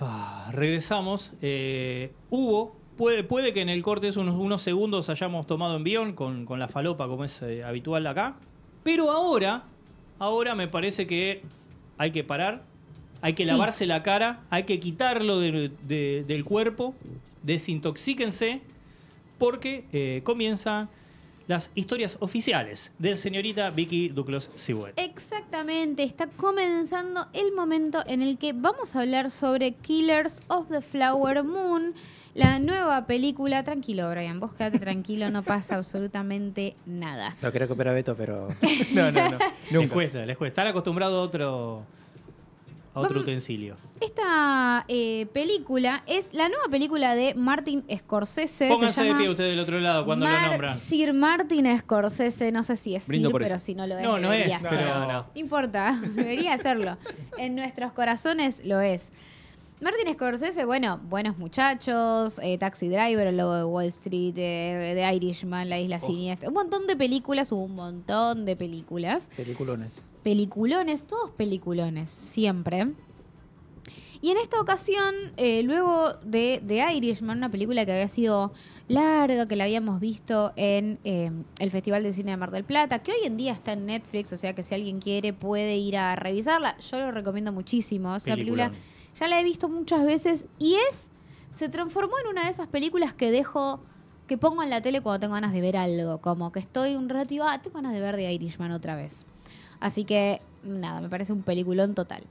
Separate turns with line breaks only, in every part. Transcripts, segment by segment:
Ah, regresamos. Eh, hubo, puede, puede, que en el corte unos, unos segundos hayamos tomado envión con, con la falopa como es eh, habitual acá. Pero ahora, ahora me parece que hay que parar, hay que lavarse la cara, hay que quitarlo del cuerpo, desintoxíquense, porque eh, comienza las historias oficiales del señorita Vicky Duclos Sibuet.
Exactamente, está comenzando el momento en el que vamos a hablar sobre Killers of the Flower Moon, la nueva película. Tranquilo, Brian, vos quedate tranquilo, no pasa absolutamente nada.
No creo que opera Beto, pero. no, no, no. Les cuesta, les cuesta. Están acostumbrados a otro otro utensilio.
Esta eh, película es la nueva película de Martin Scorsese. Pónganse de pie ustedes del
otro lado cuando lo nombran. Sir
Martin Scorsese, no sé si es Brindo pero si no lo es. No, no es, no, importa, debería hacerlo. En nuestros corazones lo es. Martin Scorsese, bueno, buenos muchachos, eh, Taxi Driver, El Lobo de Wall Street, eh, The Irishman, La Isla Siniestra, un montón de películas, un montón de películas. Peliculones peliculones, todos peliculones, siempre. Y en esta ocasión, eh, luego de, de, Irishman, una película que había sido larga, que la habíamos visto en eh, el Festival de Cine de Mar del Plata, que hoy en día está en Netflix, o sea que si alguien quiere puede ir a revisarla. Yo lo recomiendo muchísimo. Es una película, ya la he visto muchas veces y es, se transformó en una de esas películas que dejo, que pongo en la tele cuando tengo ganas de ver algo, como que estoy un ratito, ah, tengo ganas de ver de Irishman otra vez. Así que nada, me parece un peliculón total.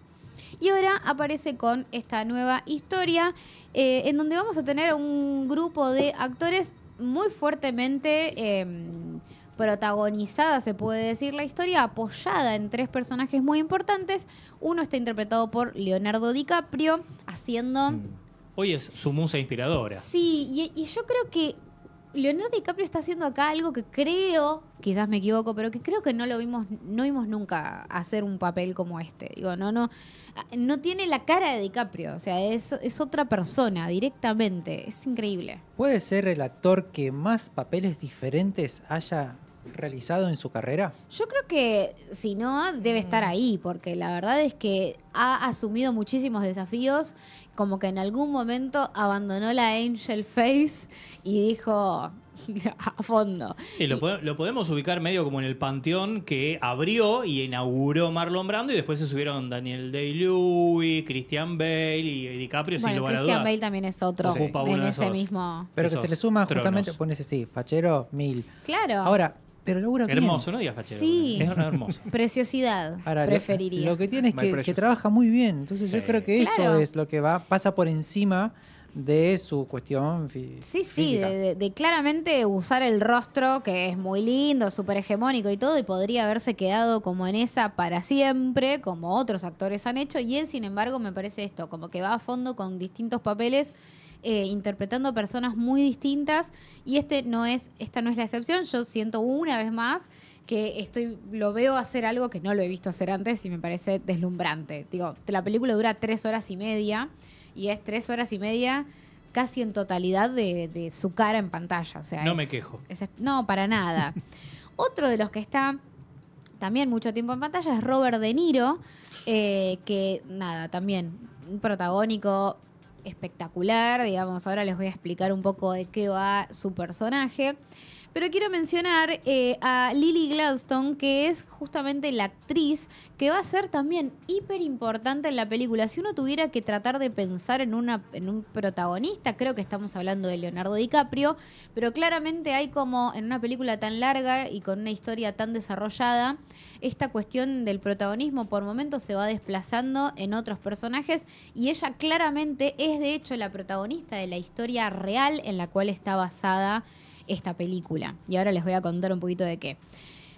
Y ahora aparece con esta nueva historia eh, en donde vamos a tener un grupo de actores muy fuertemente em, protagonizada, se puede decir, la historia, apoyada en tres personajes muy importantes. Uno está interpretado por Leonardo DiCaprio haciendo... Mm.
Hoy es su musa inspiradora.
Sí, y yo creo que Leonardo DiCaprio está haciendo acá algo que creo, quizás me equivoco, pero que creo que no lo vimos, no vimos nunca hacer un papel como este. Digo, no, no, no tiene la cara de DiCaprio, o sea, es, es otra persona directamente. Es increíble.
¿Puede ser el actor que más papeles diferentes haya realizado en su carrera?
Yo creo que si no, debe estar mm. ahí, porque la verdad es que ha asumido muchísimos desafíos como que en algún momento abandonó la Angel Face y dijo a fondo. Sí, lo,
podemos ubicar medio como en el panteón que abrió y inauguró Marlon Brando y después se subieron Daniel Day-Lewis, Christian Bale y DiCaprio sin lugar Christian Bale
también es otro en ese mismo...
Pero que se le suma justamente,
pones así, fachero, mil.
Claro. Ahora,
pero Hermoso, no digas Sí. Es hermoso.
Preciosidad. preferiría. Lo, que tiene es que,
trabaja muy bien. Entonces yo creo que eso es lo que va, pasa por encima de su cuestión Sí,
sí, de, de, claramente usar el rostro, que es muy lindo, súper hegemónico y todo, y podría haberse quedado como en esa para siempre, como otros actores han hecho, y él, sin embargo, me parece esto, como que va a fondo con distintos papeles eh, interpretando personas muy distintas y este no es, esta no es la excepción. Yo siento una vez más que estoy, lo veo hacer algo que no lo he visto hacer antes y me parece deslumbrante. Digo, la película dura tres horas y media y es tres horas y media casi en totalidad de, su cara en pantalla. no me quejo. no, para nada. Otro de los que está también mucho tiempo en pantalla es Robert De Niro, eh, que nada, también un protagónico espectacular, digamos, ahora les voy a explicar un poco de qué va su personaje. Pero quiero mencionar eh, a Lily Gladstone, que es justamente la actriz que va a ser también hiper importante en la película. Si uno tuviera que tratar de pensar en, una, en un protagonista, creo que estamos hablando de Leonardo DiCaprio, pero claramente hay como en una película tan larga y con una historia tan desarrollada, esta cuestión del protagonismo por momentos se va desplazando en otros personajes y ella claramente es de hecho la protagonista de la historia real en la cual está basada esta película. Y ahora les voy a contar un poquito de qué.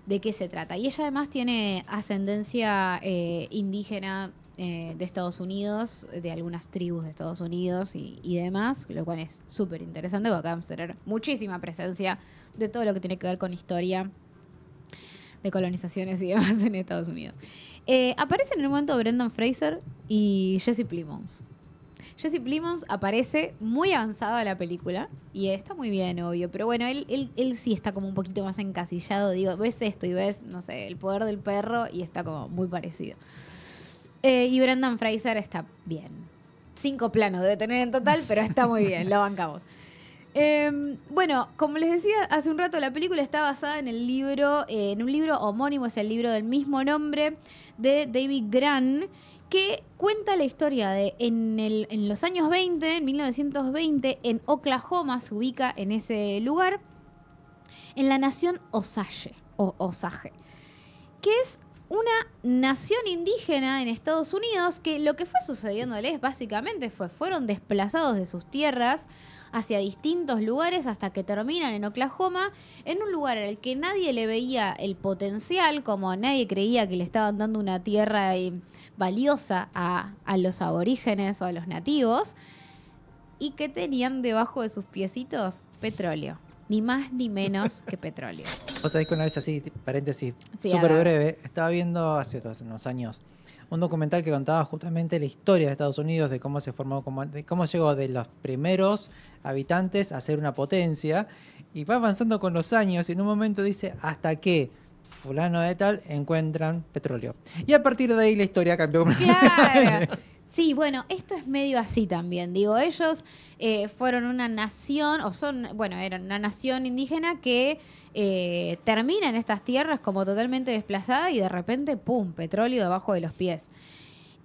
De qué se trata. Y ella además tiene ascendencia eh, indígena eh, de Estados Unidos, de algunas tribus de Estados Unidos y, demás, lo cual es súper interesante porque acá vamos a tener muchísima presencia de todo lo que tiene que ver con historia de colonizaciones y demás en Estados Unidos. Eh, aparecen en el momento Brendan Fraser y Jesse Plimons. Jesse Plimons aparece muy avanzado a la película y está muy bien, obvio, pero bueno, él, él, sí está como un poquito más encasillado. Digo, ves esto y ves, no sé, el poder del perro y está como muy parecido. Eh, y Brandon Fraser está bien. Cinco planos debe tener en total, pero está muy bien, lo bancamos. Em, bueno, como les decía hace un rato, la película está basada en el libro, en un libro homónimo, es el libro del mismo nombre, de David Gran que cuenta la historia de en, los años 20, en 1920, en Oklahoma, se ubica en ese lugar, en la nación Osage, o Osage, que es una nación indígena en Estados Unidos que lo que fue sucediéndoles básicamente fue fueron desplazados de sus tierras hacia distintos lugares hasta que terminan en Oklahoma, en un lugar en el que nadie le veía el potencial, como nadie creía que le estaban dando una tierra valiosa a, los aborígenes o a los nativos, y que tenían debajo de sus piecitos petróleo ni más ni menos que petróleo.
Vos sabés que una vez así, paréntesis, súper breve, estaba viendo hace unos años un documental que contaba justamente la historia de Estados Unidos, de cómo se formó, cómo llegó de los primeros habitantes a ser una potencia. Y va avanzando con los años y en un momento dice, hasta que fulano de tal encuentran petróleo. Y a partir de ahí la historia cambió. Claro.
Sí, bueno, esto es medio así también. Digo, ellos eh, fueron una nación, o son, bueno, eran una nación indígena que eh, termina en estas tierras como totalmente desplazada y de repente, ¡pum!, petróleo debajo de los pies.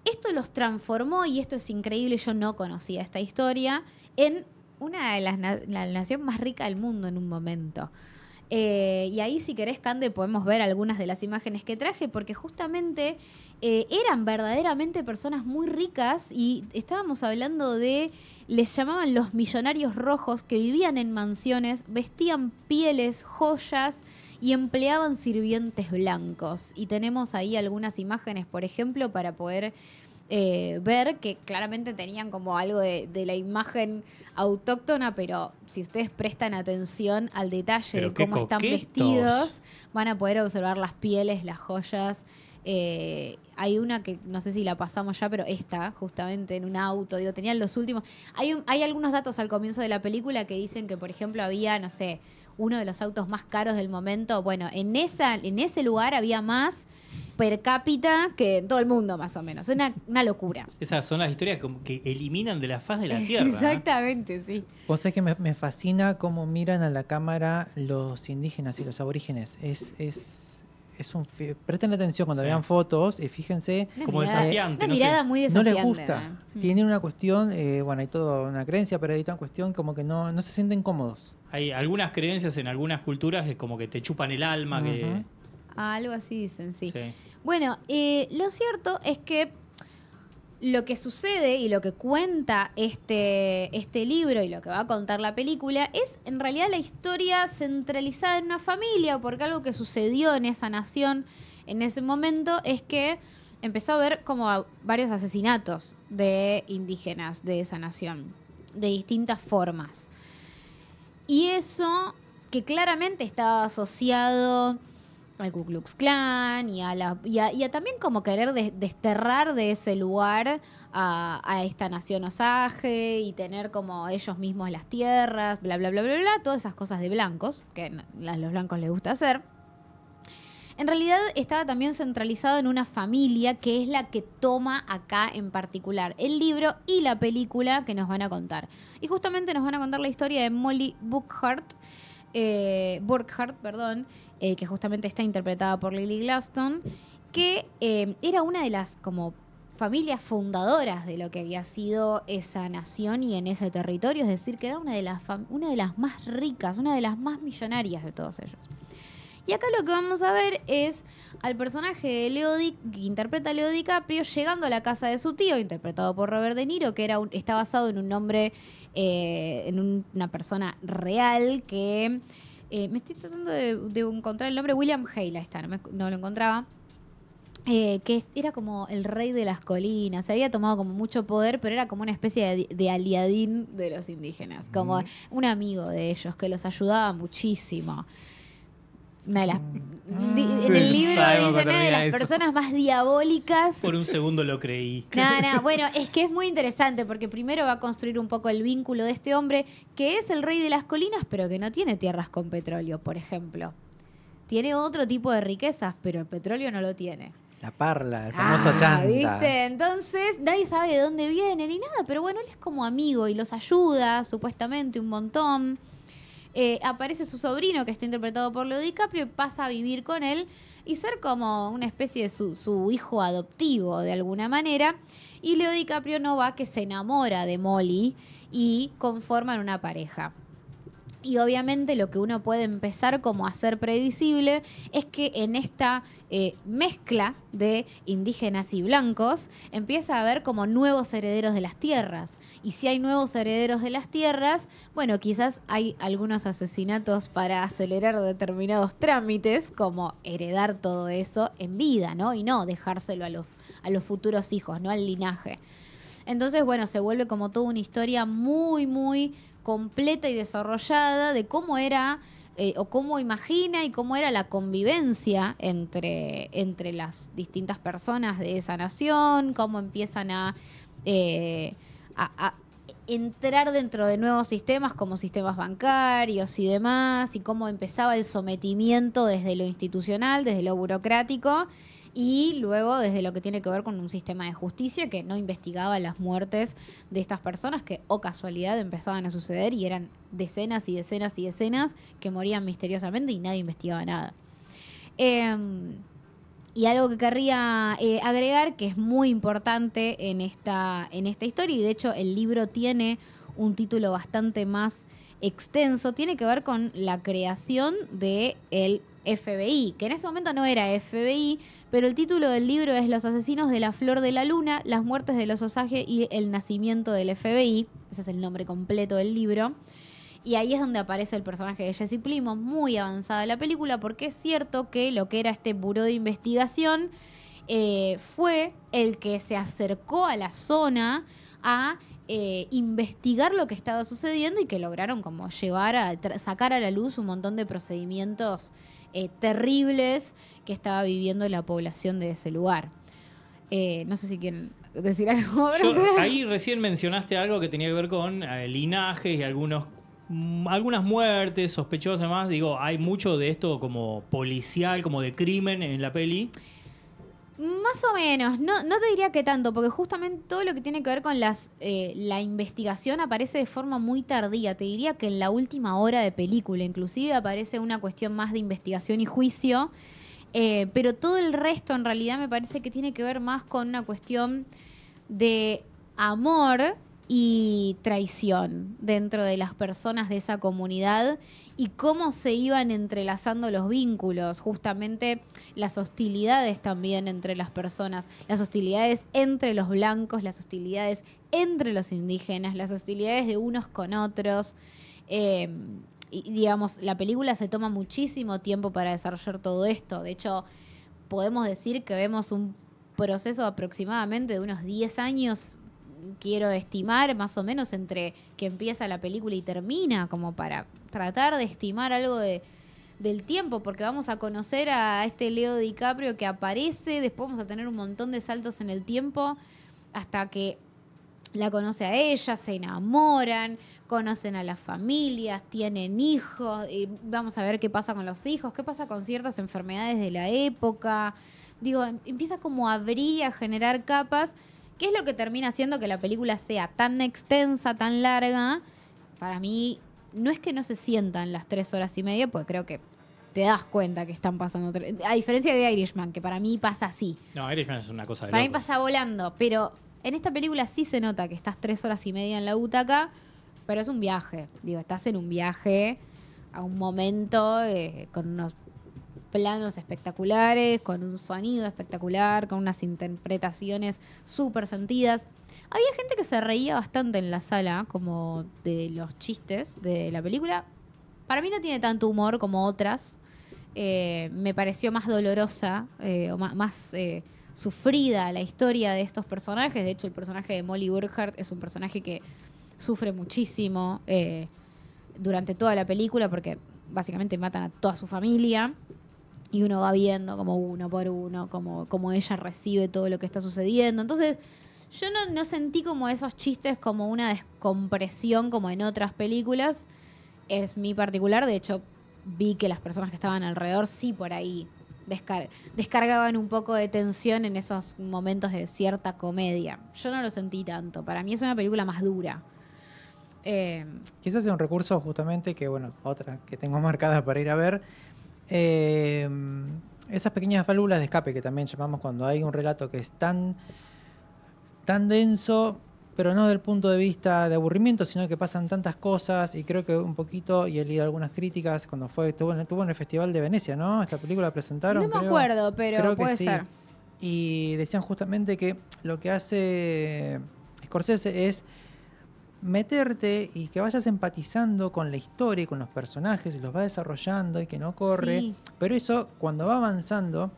Esto los transformó, y esto es increíble, yo no conocía esta historia, en una de las la nación más rica del mundo en un momento. Eh, y ahí, si querés, Cande, podemos ver algunas de las imágenes que traje, porque justamente eh, eran verdaderamente personas muy ricas y estábamos hablando de, les llamaban los millonarios rojos, que vivían en mansiones, vestían pieles, joyas y empleaban sirvientes blancos. Y tenemos ahí algunas imágenes, por ejemplo, para poder eh, ver que claramente tenían como algo de, la imagen autóctona, pero si ustedes prestan atención al detalle de cómo están vestidos, van a poder observar las pieles, las joyas. Eh, hay una que no sé si la pasamos ya, pero esta, justamente en un auto, digo, tenían los últimos. Hay, hay algunos datos al comienzo de la película que dicen que, por ejemplo, había, no sé, uno de los autos más caros del momento. Bueno, en, esa, en ese lugar había más per cápita que en todo el mundo, más o menos. Es una locura.
Esas son las historias que, eliminan de la faz de la
Tierra. Exactamente, sí.
Vos sabés que me, fascina cómo miran a la cámara los indígenas y los aborígenes. Es, es, un presten atención cuando vean fotos y fíjense como mirada, desafiante mirada muy desafiante no les gusta mm. tienen una cuestión eh, bueno hay toda una creencia pero hay una cuestión como que no, no se sienten cómodos
hay algunas creencias en algunas culturas que como que te chupan el alma que
algo así dicen, sí. Bueno, eh, lo cierto es que lo que sucede y lo que cuenta este, este libro y lo que va a contar la película es en realidad la historia centralizada en una familia, porque algo que sucedió en esa nación en ese momento es que empezó a ver como varios asesinatos de indígenas de esa nación, de distintas formas. Y eso que claramente estaba asociado al Ku Klux Klan y a, la, y también como querer desterrar de ese lugar a, esta nación osaje y tener como ellos mismos las tierras, bla, bla, bla, bla, bla, todas esas cosas de blancos, que a los blancos les gusta hacer. En realidad estaba también centralizado en una familia que es la que toma acá en particular el libro y la película que nos van a contar. Y justamente nos van a contar la historia de Molly Burkhardt, eh, perdón, eh, que justamente está interpretada por Lily Glaston, que eh, era una de las como familias fundadoras de lo que había sido esa nación y en ese territorio, es decir, que era una de las, una de las más ricas, una de las más millonarias de todos ellos. Y acá lo que vamos a ver es al personaje de que interpreta a Leo DiCaprio llegando a la casa de su tío, interpretado por Robert De Niro, que era un, está basado en un nombre, eh, en una persona real que eh, me estoy tratando de, encontrar el nombre, William Hale, ahí está, no, lo encontraba. Eh, que era como el rey de las colinas, se había tomado como mucho poder, pero era como una especie de, aliadín de los indígenas, como mm. un amigo de ellos que los ayudaba muchísimo en el libro dice una de las personas más diabólicas. Por un
segundo lo creí.
No, bueno, es que es muy interesante porque primero va a construir un poco el vínculo de este hombre que es el rey de las colinas, pero que no tiene tierras con petróleo, por ejemplo. Tiene otro tipo de riquezas, pero el petróleo no lo tiene.
La parla, el famoso ah, chanta. ¿Viste?
Entonces, nadie sabe de dónde viene ni nada, pero bueno, él es como amigo y los ayuda supuestamente un montón. Eh, aparece su sobrino, que está interpretado por Leo DiCaprio, pasa a vivir con él y ser como una especie de su, hijo adoptivo de alguna manera. Y Leo DiCaprio no va que se enamora de Molly y conforman una pareja. Y obviamente lo que uno puede empezar como a hacer previsible es que en esta eh, mezcla de indígenas y blancos empieza a haber como nuevos herederos de las tierras. Y si hay nuevos herederos de las tierras, bueno, quizás hay algunos asesinatos para acelerar determinados trámites, como heredar todo eso en vida, ¿no? Y no dejárselo a los, a los futuros hijos, ¿no? Al linaje. Entonces, bueno, se vuelve como toda una historia muy, muy completa y desarrollada de cómo era eh, o cómo imagina y cómo era la convivencia entre, las distintas personas de esa nación, cómo empiezan eh, a entrar dentro de nuevos sistemas como sistemas bancarios y demás, y cómo empezaba el sometimiento desde lo institucional, desde lo burocrático y luego desde lo que tiene que ver con un sistema de justicia que no investigaba las muertes de estas personas que, o oh casualidad, empezaban a suceder y eran decenas y decenas y decenas que morían misteriosamente y nadie investigaba nada. Em, y algo que querría eh, agregar, que es muy importante en esta, en esta historia, y de hecho el libro tiene un título bastante más extenso, tiene que ver con la creación de el FBI, que en ese momento no era FBI, pero el título del libro es Los asesinos de la flor de la luna, las muertes de los Osage y el nacimiento del FBI. Ese es el nombre completo del libro. Y ahí es donde aparece el personaje de Jesse Plimo, muy avanzada la película, porque es cierto que lo que era este buró de investigación eh, fue el que se acercó a la zona a eh, investigar lo que estaba sucediendo y que lograron como llevar a sacar a la luz un montón de procedimientos eh, terribles que estaba viviendo la población de ese lugar. Eh, no sé si quieren decir algo. Yo, ahí
recién mencionaste algo que tenía que ver con eh, linajes y algunos mm, algunas muertes sospechosas más, digo, hay mucho de esto como policial, como de crimen en la peli.
Más o menos, no, te diría que tanto, porque justamente todo lo que tiene que ver con las, eh, la investigación aparece de forma muy tardía. Te diría que en la última hora de película, inclusive aparece una cuestión más de investigación y juicio, eh, pero todo el resto en realidad me parece que tiene que ver más con una cuestión de amor y traición dentro de las personas de esa comunidad y cómo se iban entrelazando los vínculos, justamente las hostilidades también entre las personas, las hostilidades entre los blancos, las hostilidades entre los indígenas, las hostilidades de unos con otros. Eh, y digamos, la película se toma muchísimo tiempo para desarrollar todo esto. De hecho, podemos decir que vemos un proceso aproximadamente de unos 10 años quiero estimar más o menos entre que empieza la película y termina, como para tratar de estimar algo de, del tiempo, porque vamos a conocer a este Leo DiCaprio que aparece, después vamos a tener un montón de saltos en el tiempo hasta que la conoce a ella, se enamoran, conocen a las familias, tienen hijos, y vamos a ver qué pasa con los hijos, qué pasa con ciertas enfermedades de la época. Digo, em, empieza como a abrir, a generar capas ¿Qué es lo que termina haciendo que la película sea tan extensa, tan larga? Para mí, no es que no se sientan las tres horas y media, porque creo que te das cuenta que están pasando. A diferencia de Irishman, que para mí pasa así.
No, Irishman es una cosa de. Para mí pasa
volando, pero en esta película sí se nota que estás tres horas y media en la butaca, pero es un viaje. Digo, estás en un viaje a un momento eh, con unos planos espectaculares, con un sonido espectacular, con unas interpretaciones súper sentidas. Había gente que se reía bastante en la sala, como de los chistes de la película. Para mí no tiene tanto humor como otras. Eh, me pareció más dolorosa eh, o más, eh, sufrida la historia de estos personajes. De hecho, el personaje de Molly Burkhardt es un personaje que sufre muchísimo durante toda la película porque básicamente matan a toda su familia y uno va viendo como uno por uno, como, como ella recibe todo lo que está sucediendo. Entonces, yo no, sentí como esos chistes como una descompresión como en otras películas. Es mi particular, de hecho, vi que las personas que estaban alrededor sí por ahí descargaban un poco de tensión en esos momentos de cierta comedia. Yo no lo sentí tanto, para mí es una película más dura. Eh,
Quizás es un recurso justamente que, bueno, otra que tengo marcada para ir a ver, Em, esas pequeñas válvulas de escape que también llamamos cuando hay un relato que es tan, tan denso, pero no del punto de vista de aburrimiento, sino que pasan tantas cosas y creo que un poquito, y he leído algunas críticas cuando fue, estuvo, en el Festival de Venecia, ¿no? Esta película la presentaron. No me acuerdo,
pero puede ser.
Y decían justamente que lo que hace Scorsese es meterte y que vayas empatizando con la historia y con los personajes y los va desarrollando y que no corre. Pero eso, cuando va avanzando,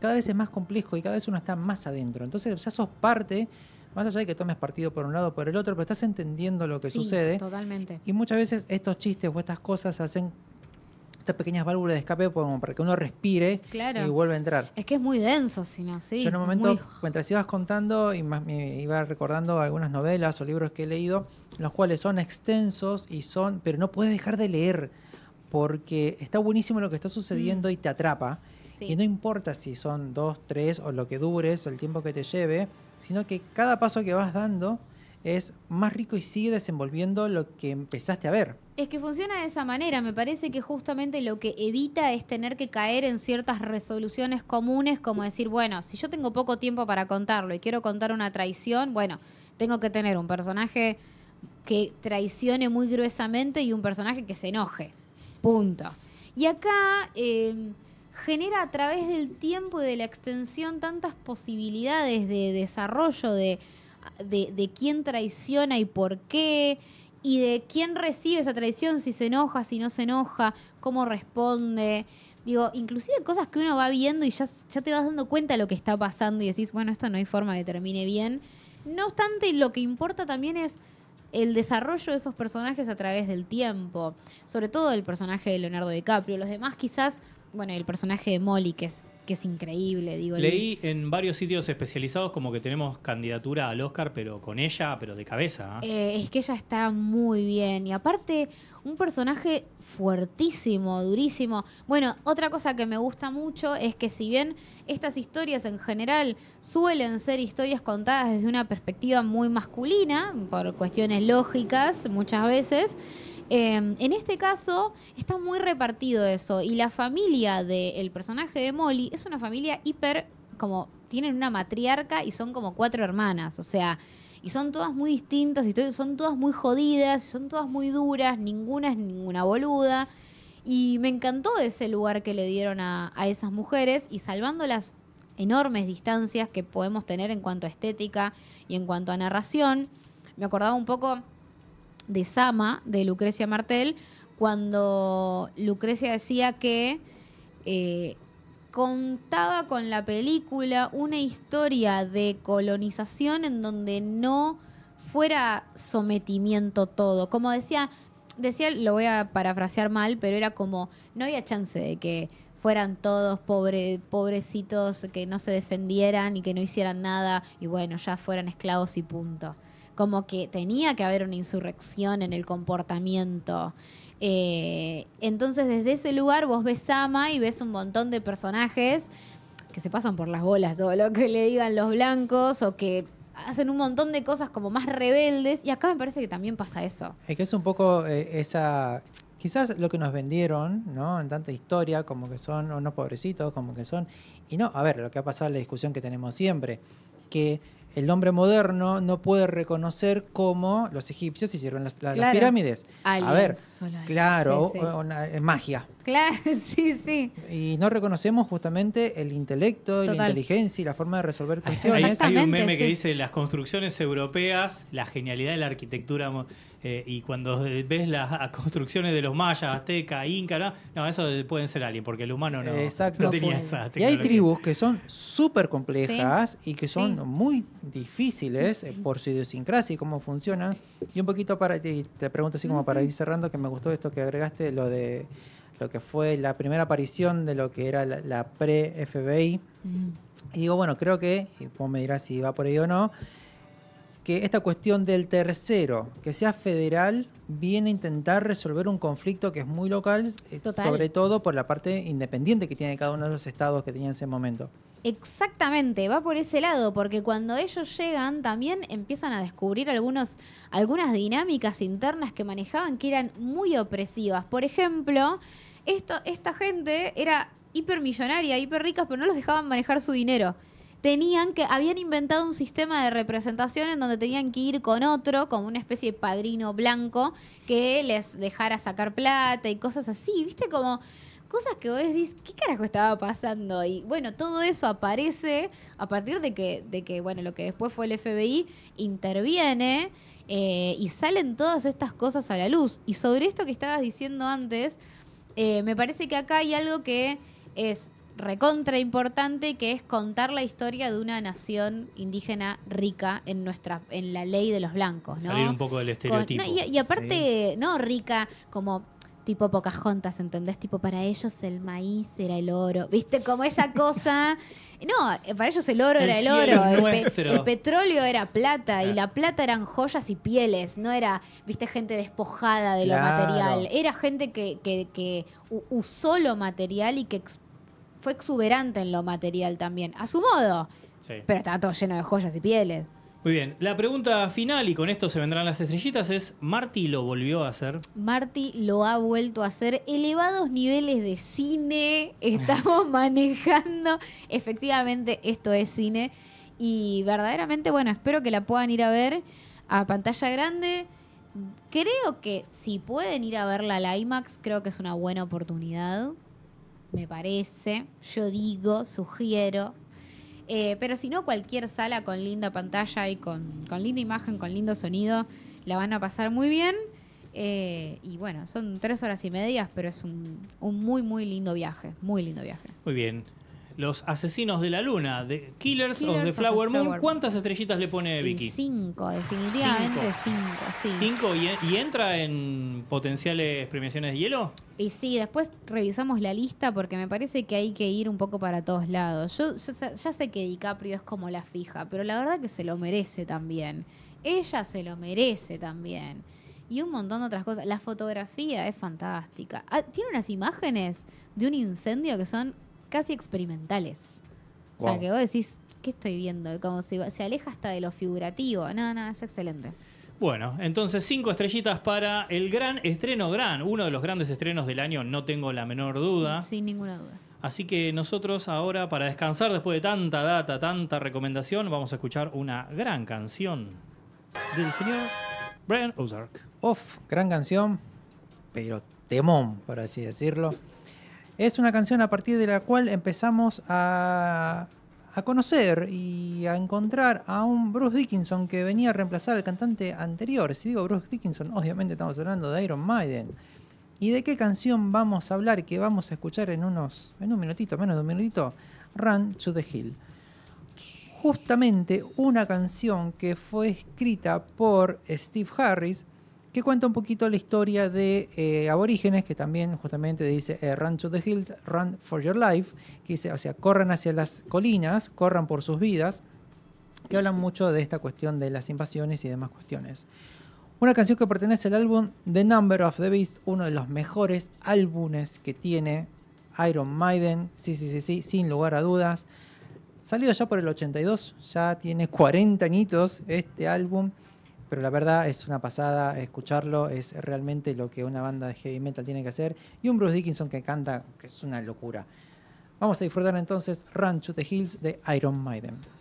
cada vez es más complejo y cada vez uno está más adentro. Entonces ya sos parte, más allá de que tomes partido por un lado o por el otro, pero estás entendiendo lo que sucede.
Totalmente. Y
muchas veces estos chistes o estas cosas hacen pequeñas válvulas de escape para que uno respire y vuelva a entrar.
Es que es muy denso, si no, sí. Yo en un momento,
mientras ibas contando, y más me iba recordando algunas novelas o libros que he leído, los cuales son extensos y son, pero no puedes dejar de leer, porque está buenísimo lo que está sucediendo mm. y te atrapa. Y no importa si son dos, tres o lo que dures el tiempo que te lleve, sino que cada paso que vas dando es más rico y sigue desenvolviendo lo que empezaste a ver.
Es que funciona de esa manera, me parece que justamente lo que evita es tener que caer en ciertas resoluciones comunes, como decir, bueno, si yo tengo poco tiempo para contarlo y quiero contar una traición, bueno, tengo que tener un personaje que traicione muy gruesamente y un personaje que se enoje. Punto. Y acá... Eh, genera a través del tiempo y de la extensión tantas posibilidades de desarrollo, de de, quién traiciona y por qué, y de quién recibe esa traición, si se enoja, si no se enoja, cómo responde. Digo, inclusive cosas que uno va viendo y ya, ya te vas dando cuenta de lo que está pasando y decís, bueno, esto no hay forma que termine bien. No obstante, lo que importa también es el desarrollo de esos personajes a través del tiempo. Sobre todo el personaje de Leonardo DiCaprio. Los demás quizás, bueno, el personaje de Molly, que es que es increíble. Digo, Leí
en varios sitios especializados como que tenemos candidatura al Oscar, pero con ella, pero de cabeza. ¿ah?
Eh, es que ella está muy bien. Y aparte, un personaje fuertísimo, durísimo. Bueno, otra cosa que me gusta mucho es que si bien estas historias en general suelen ser historias contadas desde una perspectiva muy masculina, por cuestiones lógicas muchas veces, Em, en este caso está muy repartido eso y la familia del personaje de Molly es una familia hiper como tienen una matriarca y son como cuatro hermanas, o sea, y son todas muy distintas y son todas muy jodidas, son todas muy duras, ninguna es ninguna boluda. Y me encantó ese lugar que le dieron a esas mujeres y salvando las enormes distancias que podemos tener en cuanto a estética y en cuanto a narración, me acordaba un poco de Sama, de Lucrecia Martel, cuando Lucrecia decía que eh, contaba con la película una historia de colonización en donde no fuera sometimiento todo. Como decía, decía, lo voy a parafrasear mal, pero era como, no había chance de que fueran todos pobrecitos, que no se defendieran y que no hicieran nada, y bueno, ya fueran esclavos y punto como que tenía que haber una insurrección en el comportamiento. Eh, entonces desde ese lugar vos ves Ama y ves un montón de personajes que se pasan por las bolas todo lo que le digan los blancos o que hacen un montón de cosas como más rebeldes y acá me parece que también pasa eso.
Es que es un poco eh, esa quizás lo que nos vendieron, ¿no? En tanta historia, como que son unos pobrecitos, como que son. Y no, a ver, lo que ha pasado en la discusión que tenemos siempre, que el hombre moderno no puede reconocer cómo los egipcios hicieron las, pirámides. a ver, claro, es magia.
Claro, sí, sí.
Y no reconocemos justamente el intelecto, la inteligencia y la forma de resolver cuestiones. Hay, un meme que dice
las construcciones europeas, la genialidad de la arquitectura eh, y cuando ves las construcciones de los mayas, azteca, inca, no, eso pueden ser alguien, porque el humano no, tenía esa Y hay tribus
que son súper complejas y que son muy difíciles eh, por su idiosincrasia y cómo funcionan. Y un poquito para te, te pregunto así como para ir cerrando, que me gustó esto que agregaste, lo de lo que fue la primera aparición de lo que era la, pre-FBI. Y digo, bueno, creo que, y vos me dirás si va por ahí o no, que esta cuestión del tercero, que sea federal, viene a intentar resolver un conflicto que es muy local, eh, sobre todo por la parte independiente que tiene cada uno de los estados que tenía en ese momento.
Exactamente, va por ese lado, porque cuando ellos llegan también empiezan a descubrir algunos, algunas dinámicas internas que manejaban que eran muy opresivas. Por ejemplo, esto, esta gente era hipermillonaria, hiper ricas, pero no los dejaban manejar su dinero tenían que, habían inventado un sistema de representación en donde tenían que ir con otro, como una especie de padrino blanco, que les dejara sacar plata y cosas así, viste como cosas que vos decís, ¿qué carajo estaba pasando? Y bueno, todo eso aparece a partir de que, de que bueno, lo que después fue el FBI interviene eh, y salen todas estas cosas a la luz. Y sobre esto que estabas diciendo antes, eh, me parece que acá hay algo que es recontra importante que es contar la historia de una nación indígena rica en nuestra en la ley de los blancos, Salir un poco del estereotipo. y, aparte, no rica como tipo Pocahontas, ¿entendés? Tipo para ellos el maíz era el oro, ¿viste? Como esa cosa. No, para ellos el oro era el oro, el, petróleo era plata y la plata eran joyas y pieles, no era, viste, gente despojada de lo material, era gente que, que, que usó lo material y que explotó fue exuberante en lo material también, a su modo. Pero estaba todo lleno de joyas y pieles.
Muy bien, la pregunta final, y con esto se vendrán las estrellitas, es, ¿Marty lo volvió a hacer?
Marty lo ha vuelto a hacer. Elevados niveles de cine estamos manejando. Efectivamente, esto es cine. Y verdaderamente, bueno, espero que la puedan ir a ver a pantalla grande. Creo que si pueden ir a verla la IMAX, creo que es una buena oportunidad me parece. Yo digo, sugiero. Eh, pero si no, cualquier sala con linda pantalla y con, linda imagen, con lindo sonido, la van a pasar muy bien. Eh, y bueno, son tres horas y medias, pero es un muy, muy lindo viaje. Muy lindo viaje.
Muy bien. Los asesinos de la luna, de Killers, o of the Flower, Moon. ¿Cuántas estrellitas le pone Vicky?
cinco, definitivamente cinco,
cinco sí. ¿Y, entra en potenciales premiaciones de hielo?
Y sí, después revisamos la lista porque me parece que hay que ir un poco para todos lados. Yo ya, sé que DiCaprio es como la fija, pero la verdad que se lo merece también. Ella se lo merece también y un montón de otras cosas. La fotografía es fantástica. Ah, tiene unas imágenes de un incendio que son casi experimentales. O sea, que vos decís, ¿qué estoy viendo? Como se, aleja hasta de lo figurativo. No, no, es excelente.
Bueno, entonces cinco estrellitas para el gran estreno gran, uno de los grandes estrenos del año, no tengo la menor duda. Mm, sin ninguna duda. Así que nosotros ahora, para descansar después de tanta data, tanta recomendación, vamos a escuchar una gran canción del señor Brian Ozark.
Uf, gran canción, pero temón, por así decirlo es una canción a partir de la cual empezamos a, conocer y a encontrar a un Bruce Dickinson que venía a reemplazar al cantante anterior. Si digo Bruce Dickinson, obviamente estamos hablando de Iron Maiden. ¿Y de qué canción vamos a hablar que vamos a escuchar en unos en un minutito, menos de un minutito? Run to the Hill. Justamente una canción que fue escrita por Steve Harris que cuenta un poquito la historia de eh, aborígenes, que también justamente dice eh, Run to the Hills, Run for Your Life, que dice, o sea, corran hacia las colinas, corran por sus vidas, que hablan mucho de esta cuestión de las invasiones y demás cuestiones. Una canción que pertenece al álbum The Number of the Beast, uno de los mejores álbumes que tiene Iron Maiden, sí, sí, sí, sí, sin lugar a dudas. Salió ya por el 82, ya tiene 40 añitos este álbum pero la verdad es una pasada escucharlo, es realmente lo que una banda de heavy metal tiene que hacer, y un Bruce Dickinson que canta, que es una locura. Vamos a disfrutar entonces Run to the Hills de Iron Maiden.